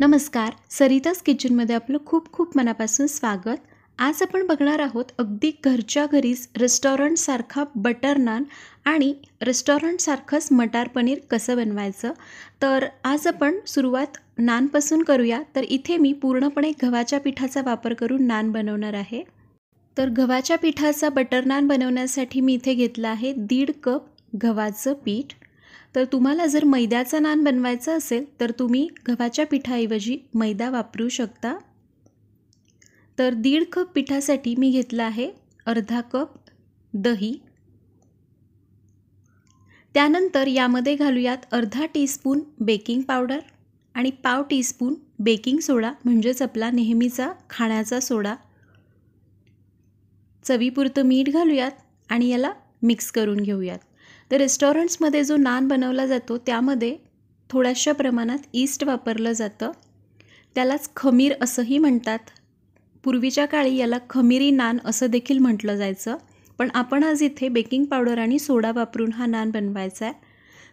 नमस्कार सरितास किचनमध्ये आपलं खूप खूप मनापासून स्वागत आज आपण बघणार आहोत अगदी घरच्या घरीच रेस्टॉरंटसारखा बटर नान आणि रेस्टॉरंटसारखंच मटार पनीर कसं बनवायचं तर आज आपण सुरुवात नानपासून करूया तर इथे मी पूर्णपणे गव्हाच्या पिठाचा वापर करून नान बनवणार आहे तर गव्हाच्या पिठाचा बटर नान बनवण्यासाठी मी इथे घेतलं आहे दीड कप गव्हाचं पीठ तर तुम्हाला जर मैद्याचा नान बनवायचा असेल तर तुम्ही गव्हाच्या पिठाऐवजी मैदा वापरू शकता तर दीड कप पिठासाठी मी घेतला आहे अर्धा कप दही त्यानंतर यामध्ये घालूयात अर्धा टीस्पून बेकिंग पावडर आणि पाव टीस्पून बेकिंग सोडा म्हणजेच आपला नेहमीचा खाण्याचा सोडा चवीपुरतं मीठ घालूयात आणि याला मिक्स करून घेऊयात तर रेस्टॉरंट्समध्ये जो नान बनवला जातो त्यामध्ये थोड्याशा प्रमाणात ईस्ट वापरलं जातं त्यालाच खमीर असंही म्हणतात पूर्वीच्या काळी याला खमिरी नान असं देखील म्हटलं जायचं पण आपण आज इथे बेकिंग पावडर आणि सोडा वापरून हा नान बनवायचा आहे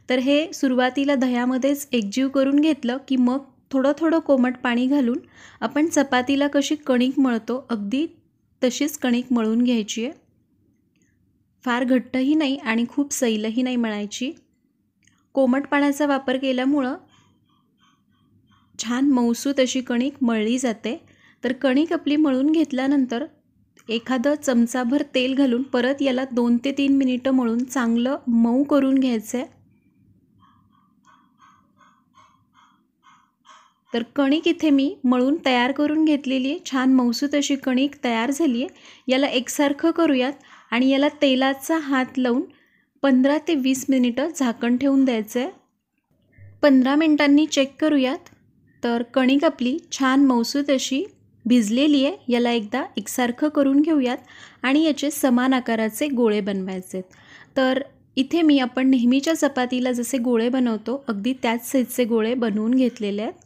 तर हे सुरुवातीला दह्यामध्येच एकजीव करून घेतलं की मग थोडं थोडं कोमट पाणी घालून आपण चपातीला कशी कणिक मळतो अगदी तशीच कणिक मळून घ्यायची आहे फार घट्टही नाही आणि खूप सैलही नाही म्हणायची कोमट पाण्याचा वापर केल्यामुळं छान मौसूत अशी कणिक मळली जाते तर कणिक आपली मळून घेतल्यानंतर एखादं चमचाभर तेल घालून परत याला दोन ते तीन मिनिटं मळून चांगलं मऊ करून घ्यायचं आहे तर कणिक इथे मी मळून तयार करून घेतलेली आहे छान मौसूत अशी कणिक तयार झाली आहे याला एकसारखं करूयात आणि याला तेलाचा हात लावून पंधरा ते वीस मिनिटं झाकण ठेवून द्यायचं आहे पंधरा मिनिटांनी चेक करूयात तर कणिक आपली छान मौसूत अशी भिजलेली आहे याला एकदा एकसारखं करून घेऊयात आणि याचे समान आकाराचे गोळे बनवायचे तर इथे मी आपण नेहमीच्या चपातीला जसे गोळे बनवतो अगदी त्याच साईजचे गोळे बनवून घेतलेले आहेत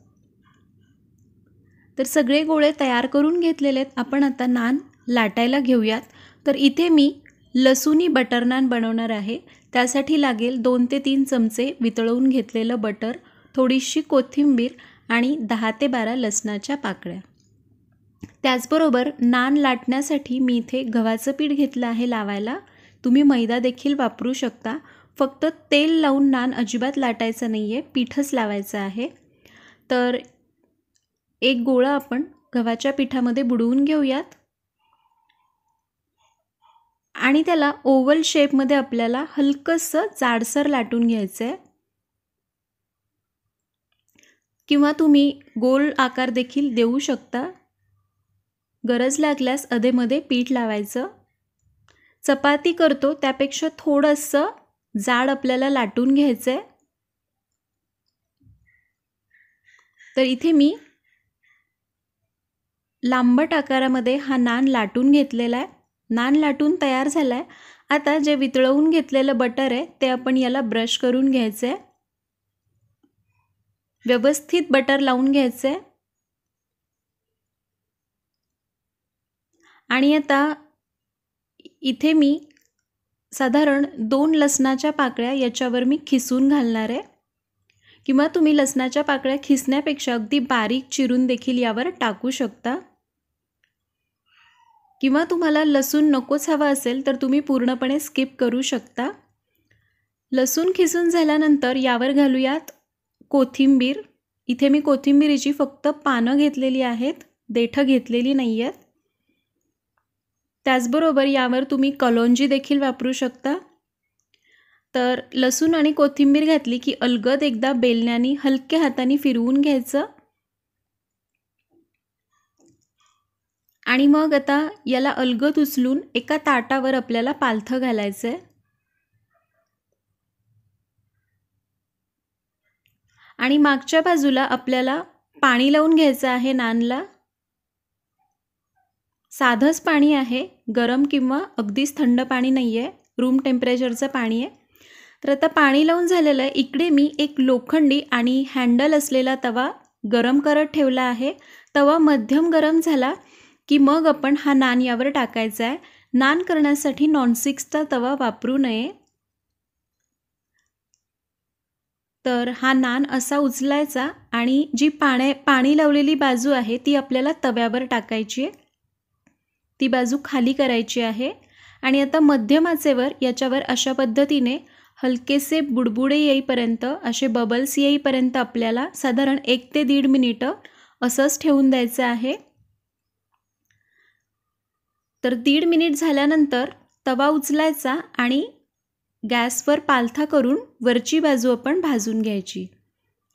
तर सगळे गोळे तयार करून घेतलेले आहेत आपण आता नान लाटायला घेऊयात तर इथे मी लसुनी बटर नान बनवणार आहे त्यासाठी लागेल दोन ते तीन चमचे वितळवून घेतलेलं बटर थोडीशी कोथिंबीर आणि दहा ते बारा लसणाच्या पाकळ्या त्याचबरोबर नान लाटण्यासाठी मी इथे गव्हाचं पीठ घेतलं आहे लावायला तुम्ही मैदा देखील वापरू शकता फक्त तेल लावून नान अजिबात लाटायचं नाही आहे पीठच लावायचं आहे तर एक गोळा आपण गव्हाच्या पिठामध्ये बुडवून घेऊयात आणि त्याला ओव्हल शेपमध्ये आपल्याला हलकंसं जाडसर लाटून घ्यायचं आहे किंवा तुम्ही गोल आकार देखील देऊ शकता गरज लागल्यास अधेमध्ये पीठ लावायचं चपाती करतो त्यापेक्षा थोडंसं जाड आपल्याला लाटून घ्यायचं आहे तर इथे मी लांबट आकारामध्ये हा नान लाटून घेतलेला आहे नान लाटून तयार झालाय आहे आता जे वितळवून घेतलेलं बटर आहे ते आपण याला ब्रश करून घ्यायचं व्यवस्थित बटर लावून घ्यायचं आणि आता इथे मी साधारण दोन लसणाच्या पाकळ्या याच्यावर मी खिसून घालणार आहे किंवा तुम्ही लसणाच्या पाकळ्या खिसण्यापेक्षा अगदी बारीक चिरून देखील यावर टाकू शकता किंवा तुम्हाला लसूण नकोच हवा असेल तर तुम्ही पूर्णपणे स्किप करू शकता लसूण खिसून झाल्यानंतर यावर घालूयात कोथिंबीर इथे मी कोथिंबीरीची फक्त पानं घेतलेली आहेत देठं घेतलेली नाही आहेत त्याचबरोबर यावर तुम्ही कलोंजी देखील वापरू शकता तर लसूण आणि कोथिंबीर घातली की अलगद एकदा बेलण्याने हलक्या हाताने फिरवून घ्यायचं आणि मग आता याला अलगद उचलून एका ताटावर आपल्याला पालथं घालायचं आहे आणि मागच्या बाजूला आपल्याला पाणी लावून घ्यायचं आहे नानला साधंच पाणी आहे गरम किंवा अगदीच थंड पाणी नाही आहे रूम टेम्परेचरचं पाणी आहे तर आता पाणी लावून झालेलं आहे इकडे मी एक लोखंडी आणि हँडल असलेला तवा गरम करत ठेवला आहे तवा मध्यम गरम झाला की मग आपण हा नान यावर टाकायचा आहे नान करण्यासाठी नॉनस्टिक्सचा तवा वापरू नये तर हा नान असा उचलायचा आणि जी पाण्या पाणी लावलेली बाजू आहे ती आपल्याला तव्यावर टाकायची आहे ती बाजू खाली करायची आहे आणि आता मध्यमाचेवर याच्यावर अशा पद्धतीने हलकेसे बुडबुडे येईपर्यंत असे बबल्स येईपर्यंत आपल्याला साधारण एक ते दीड मिनिटं असंच ठेवून द्यायचं आहे तर दीड मिनिट झाल्यानंतर तवा उचलायचा आणि गॅसवर पालथा करून वरची बाजू आपण भाजून घ्यायची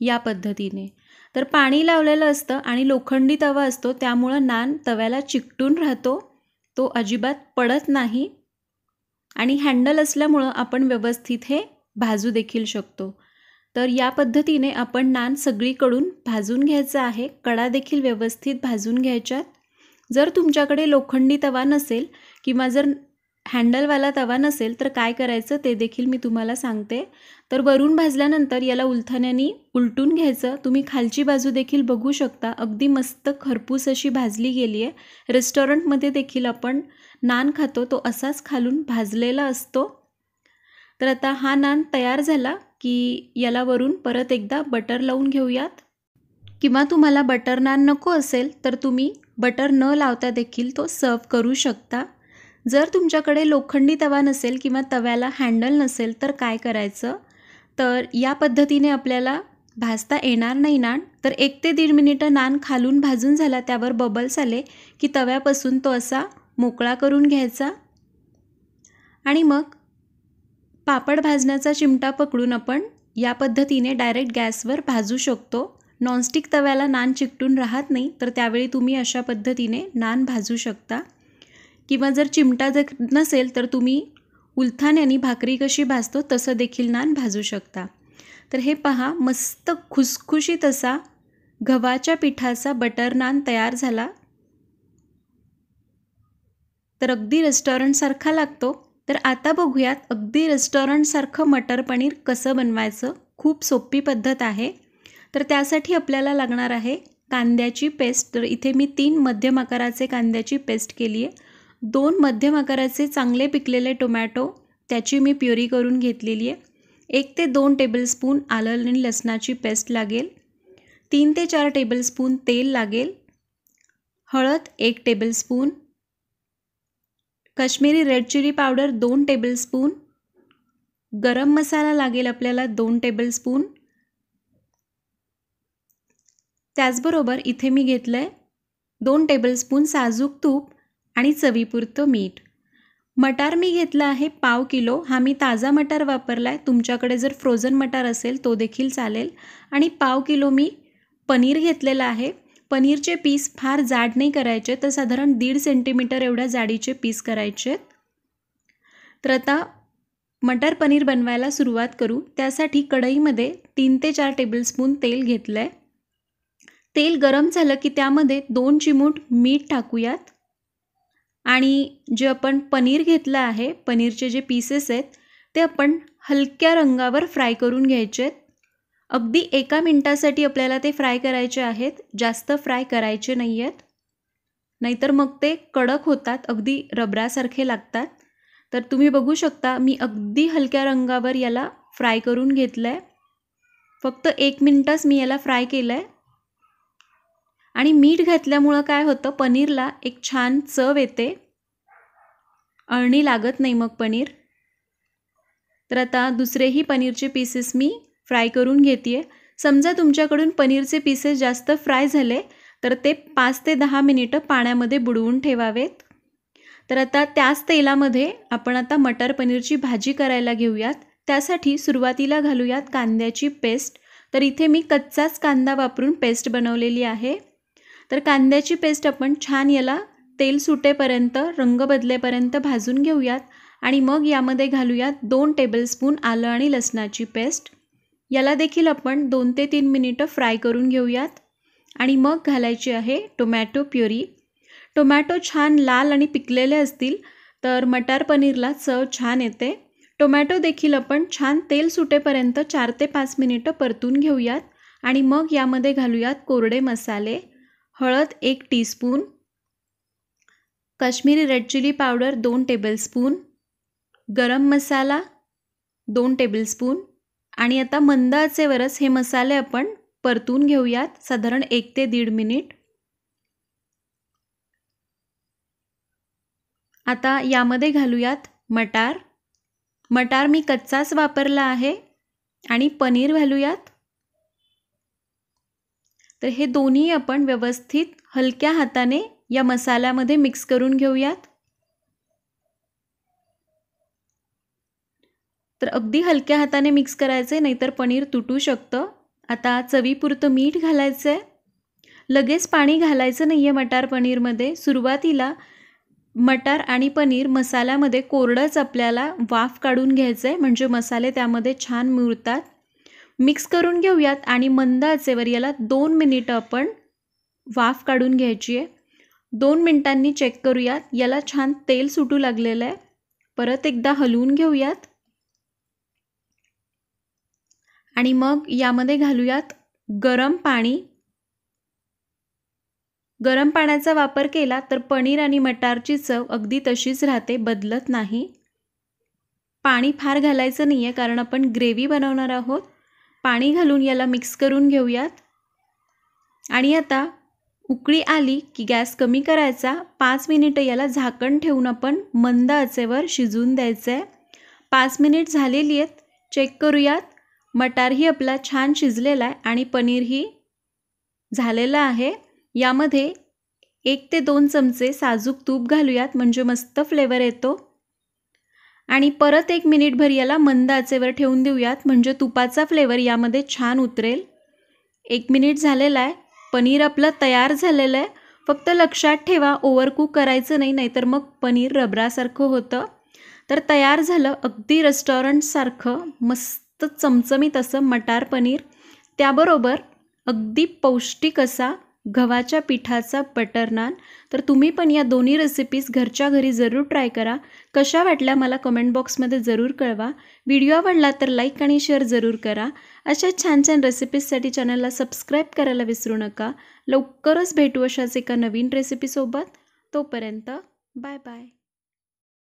या पद्धतीने तर पाणी लावलेलं असतं आणि लोखंडी तवा असतो त्यामुळं नान तव्याला चिकटून राहतो तो अजिबात पडत नाही आणि हँडल असल्यामुळं आपण व्यवस्थित हे भाजू देखील शकतो तर या पद्धतीने आपण नान सगळीकडून भाजून घ्यायचं आहे कडा देखील व्यवस्थित भाजून घ्यायच्यात जर तुमच्याकडे लोखंडी तवा नसेल किंवा जर हँडलवाला तवा नसेल तर काय करायचं ते देखील मी तुम्हाला सांगते तर वरून भाजल्यानंतर याला उलथण्याने उलटून घ्यायचं तुम्ही खालची बाजू देखील बघू शकता अगदी मस्त खरपूस अशी भाजली गेली आहे रेस्टॉरंटमध्ये देखील आपण नान खातो तो असाच खालून भाजलेला असतो तर आता हा नान तयार झाला की याला वरून परत एकदा बटर लावून घेऊयात किंवा तुम्हाला बटर नान नको असेल तर तुम्ही बटर न लावता देखील तो सर्व करू शकता जर तुमच्याकडे लोखंडी तवा नसेल किंवा तव्याला हँडल नसेल तर काय करायचं तर या पद्धतीने आपल्याला भाजता येणार नाही नान तर एक ते दीड मिनिटं नान खालून भाजून झाला त्यावर बबल्स आले की तव्यापासून तो असा मोकळा करून घ्यायचा आणि मग पापड भाजण्याचा चिमटा पकडून आपण या पद्धतीने डायरेक्ट गॅसवर भाजू शकतो नॉनस्टिक तव्याला नान चिकटून राहत नाही तर त्यावेळी तुम्ही अशा पद्धतीने नान भाजू शकता किंवा जर चिमटा जर नसेल तर तुम्ही उलथाण्याने भाकरी कशी भाजतो तसं देखील नान भाजू शकता तर हे पहा मस्त खुसखुशीत असा गव्हाच्या पिठाचा बटर नान तयार झाला तर अगदी रेस्टॉरंटसारखा लागतो तर आता बघूयात अगदी रेस्टॉरंटसारखं मटर पनीर कसं बनवायचं खूप सोपी पद्धत आहे तर त्यासाठी आपल्याला लागणार आहे कांद्याची पेस्ट तर इथे मी तीन मध्यम आकाराचे कांद्याची पेस्ट केली आहे दोन मध्यम आकाराचे चांगले पिकलेले टोमॅटो त्याची मी प्युरी करून घेतलेली आहे एक ते दोन टेबलस्पून आलं आणि लसणाची पेस्ट लागेल तीन ते चार टेबलस्पून तेल लागेल हळद एक tablespoon Kashmiri red chilli powder दोन टेबलस्पून गरम मसाला लागेल आपल्याला दोन टेबलस्पून त्याचबरोबर इथे मी घेतलं आहे दोन टेबलस्पून साजूक तूप आणि चवीपुरतं मीठ मटार मी घेतलं आहे पाव किलो हा मी ताजा मटार वापरला आहे तुमच्याकडे जर फ्रोझन मटार असेल तो देखील चालेल आणि पाव किलो मी पनीर घेतलेलं आहे पनीरचे पीस फार जाड नाही करायचे तर साधारण दीड सेंटीमीटर एवढ्या जाडीचे पीस करायचे तर आता मटर पनीर बनवायला सुरुवात करू त्यासाठी कढईमध्ये तीन ते चार टेबलस्पून तेल घेतलं आहे तेल गरम झालं की त्यामध्ये दोन चिमूट मीठ टाकूयात आणि जे आपण पनीर घेतलं आहे पनीरचे जे पीसेस आहेत ते आपण हलक्या रंगावर फ्राय करून घ्यायचे आहेत अगदी एका मिनटासाठी आपल्याला ते फ्राय करायचे आहेत जास्त फ्राय करायचे नाही आहेत नाहीतर मग ते कडक होतात अगदी रबरासारखे लागतात तर तुम्ही बघू शकता मी अगदी हलक्या रंगावर याला फ्राय करून घेतलं आहे फक्त एक मिनटंच मी याला फ्राय केलं आहे आणि मीठ घातल्यामुळं काय होतं पनीरला एक छान चव येते अळणी लागत नाही मग पनीर तर आता दुसरेही पनीरचे पीसेस मी फ्राय करून घेते आहे समजा तुमच्याकडून पनीरचे पीसेस जास्त फ्राय झाले तर ते पाच ते दहा मिनिटं पाण्यामध्ये बुडवून ठेवावेत तर आता त्याच तेलामध्ये आपण आता मटर पनीरची भाजी करायला घेऊयात त्यासाठी सुरुवातीला घालूयात कांद्याची पेस्ट तर इथे मी कच्चाच कांदा वापरून पेस्ट बनवलेली आहे तर कांद्याची पेस्ट आपण छान याला तेल सुटेपर्यंत रंग बदलेपर्यंत भाजून घेऊयात आणि मग यामध्ये घालूयात दोन टेबलस्पून आलं आणि लसणाची पेस्ट याला देखील आपण दोन ते तीन मिनिटं फ्राय करून घेऊयात आणि मग घालायची आहे टोमॅटो प्युरी टोमॅटो छान लाल आणि पिकलेले असतील तर मटार पनीरला चव छान येते टोमॅटो देखील आपण छान तेल सुटेपर्यंत चार ते पाच मिनिटं परतून घेऊयात आणि मग यामध्ये घालूयात कोरडे मसाले हळद एक teaspoon Kashmiri red chilli powder दोन स्पून, गरम मसाला दोन स्पून, आणि आता मंद आचेवरच हे मसाले आपण परतून घेऊयात साधारण एक ते दीड मिनिट आता यामध्ये घालूयात मटार मटार मी कच्चाच वापरला आहे आणि पनीर घालूयात तर हे दोन्ही आपण व्यवस्थित हलक्या हाताने या मसाल्यामध्ये मिक्स करून घेऊयात तर अगदी हलक्या हाताने मिक्स करायचे नाहीतर पनीर तुटू शकतं आता चवीपुरतं मीठ घालायचं आहे लगेच पाणी घालायचं नाही आहे मटार पनीरमध्ये सुरुवातीला मटार आणि पनीर मसाल्यामध्ये कोरडंच आपल्याला वाफ काढून घ्यायचं आहे म्हणजे मसाले त्यामध्ये छान मुरतात मिक्स करून घेऊयात आणि मंद आचेवर याला दोन मिनिटं आपण वाफ काढून घ्यायची आहे दोन मिनिटांनी चेक करूयात याला छान तेल सुटू लागलेलं आहे परत एकदा हलवून घेऊयात आणि मग यामध्ये घालूयात गरम पाणी गरम पाण्याचा वापर केला तर पनीर आणि मटारची चव अगदी तशीच राहते बदलत नाही पाणी फार घालायचं नाही आहे कारण आपण ग्रेव्ही बनवणार आहोत पाणी घालून याला मिक्स करून घेऊयात आणि आता उकळी आली की गॅस कमी करायचा पाच मिनिटं याला झाकण ठेवून आपण मंद आचेवर शिजवून द्यायचं आहे पाच मिनिट झालेली आहेत चेक करूयात मटारही आपला छान शिजलेला आहे आणि पनीरही झालेला आहे यामध्ये एक ते दोन चमचे साजूक तूप घालूयात म्हणजे मस्त फ्लेवर येतो आणि परत एक मिनिटभर याला मंद आचेवर ठेवून देऊयात म्हणजे तुपाचा फ्लेवर यामध्ये छान उतरेल एक मिनिट झालेला आहे पनीर आपलं तयार झालेलं आहे फक्त लक्षात ठेवा ओव्हरकूक करायचं नाही नाहीतर मग पनीर रबरासारखं होतं तर तयार झालं अगदी रेस्टॉरंटसारखं मस्त चमचमीत असं मटार पनीर त्याबरोबर अगदी पौष्टिक असा गव्हाच्या पिठाचा बटर नान तर तुम्ही पण या दोन्ही रेसिपीज घरच्या घरी जरूर ट्राय करा कशा वाटल्या मला कमेंट बॉक्समध्ये जरूर कळवा व्हिडिओ आवडला तर लाईक आणि शेअर जरूर करा अशा छान छान रेसिपीजसाठी चॅनलला सबस्क्राईब करायला विसरू नका लवकरच भेटू अशाच एका नवीन रेसिपीसोबत तोपर्यंत बाय बाय